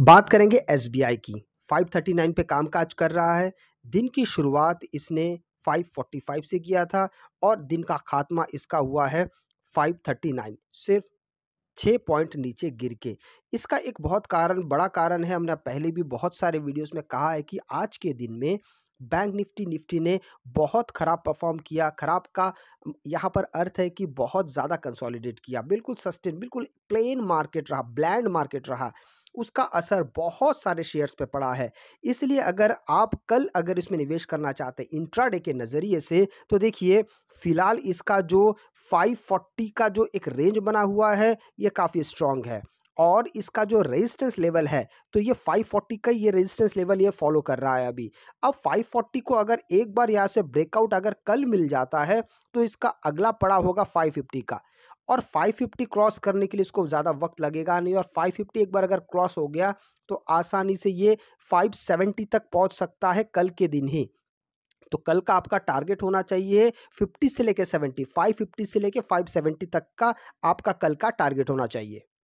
बात करेंगे एस की 539 पे कामकाज कर रहा है दिन की शुरुआत इसने 545 से किया था और दिन का खात्मा इसका हुआ है 539 सिर्फ छः पॉइंट नीचे गिर के इसका एक बहुत कारण बड़ा कारण है हमने पहले भी बहुत सारे वीडियोस में कहा है कि आज के दिन में बैंक निफ्टी निफ्टी ने बहुत ख़राब परफॉर्म किया ख़राब का यहाँ पर अर्थ है कि बहुत ज़्यादा कंसोलिडेट किया बिल्कुल सस्टेन बिल्कुल प्लेन मार्केट रहा ब्लैंड मार्केट रहा उसका असर बहुत सारे शेयर्स पे पड़ा है इसलिए अगर आप कल अगर इसमें निवेश करना चाहते हैं इंट्राडे के नज़रिए से तो देखिए फ़िलहाल इसका जो 540 का जो एक रेंज बना हुआ है ये काफ़ी स्ट्रॉन्ग है और इसका जो रेजिस्टेंस लेवल है तो ये 540 का ये रेजिस्टेंस लेवल ये फॉलो कर रहा है अभी अब 540 को अगर एक बार यहाँ से ब्रेकआउट अगर कल मिल जाता है तो इसका अगला पड़ा होगा 550 का और 550 क्रॉस करने के लिए इसको ज़्यादा वक्त लगेगा नहीं और 550 एक बार अगर क्रॉस हो गया तो आसानी से ये 570 तक पहुंच सकता है कल के दिन ही तो कल का आपका टारगेट होना चाहिए 50 से लेके 70 550 से लेके 570 तक का आपका कल का टारगेट होना चाहिए